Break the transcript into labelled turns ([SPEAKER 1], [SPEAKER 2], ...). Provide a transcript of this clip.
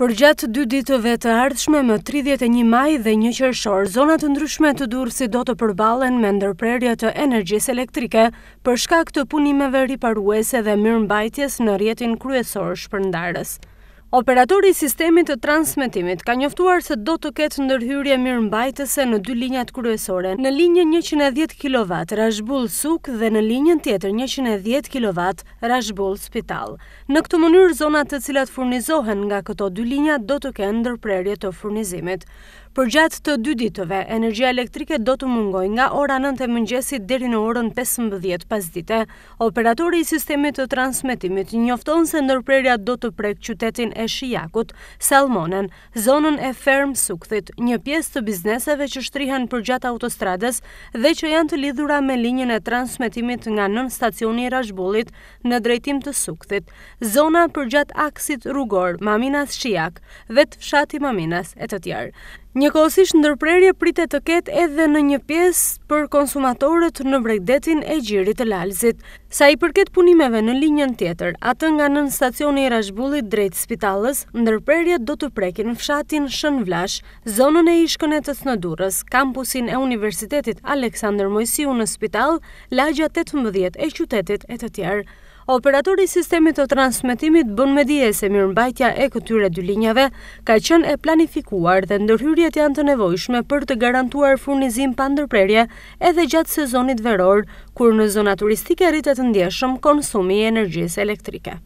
[SPEAKER 1] Për gjatë dy ditëve të ardhshme më 31 maj dhe një qërëshor, zonat të ndryshme të durë si do të përbalen me ndërprerja të energjis elektrike për shkak të punimeve riparuese dhe mërën bajtjes në rjetin kryesor shpërndarës. Operatori sistemi të transmitimit ka njoftuar se do të ketë ndërhyrje mirë mbajtëse në dy linjat kryesore, në linjën 110 kW rashbull suk dhe në linjën tjetër 110 kW rashbull spital. Në këtë mënyrë, zonat të cilat furnizohen nga këto dy linja do të ketë ndërprerje të furnizimit. Për gjatë të dy ditëve, energia elektrike do të mungoj nga ora 9 e mëngjesit deri në orën 15 pas dite. Operatori i sistemit të transmitimit njofton se ndërprerja do të prek qytetin e shijakut, salmonen, zonën e fermë sukthit, një pjesë të bizneseve që shtrihen për gjatë autostradës dhe që janë të lidhura me linjën e transmitimit nga nën stacioni i rashbulit në drejtim të sukthit, zona për gjatë aksit rrugor, maminas shijak dhe të fshati maminas e të tjerë. Njëkohësisht ndërprerje pritet të ketë edhe në një pjesë për konsumatorët në bregdetin e gjirit të lalzit. Sa i përket punimeve në linjën tjetër, atë nga nën stacioni i rashbullit drejt spitalës, ndërprerje do të prekin fshatin Shën Vlash, zonën e ishkënet në Durës, kampusin e Universitetit Aleksandr Mojësiu në spital, lagja 18 e qytetit e të tjerë. Operatori sistemi të transmitimit bën me dje se mirë bajtja e këtyre dy linjave ka qënë e planifikuar dhe ndërhyrjet janë të nevojshme për të garantuar furnizim pa ndërprerje edhe gjatë sezonit veror, kur në zona turistike rritet ndjeshëm konsumi e energjisë elektrike.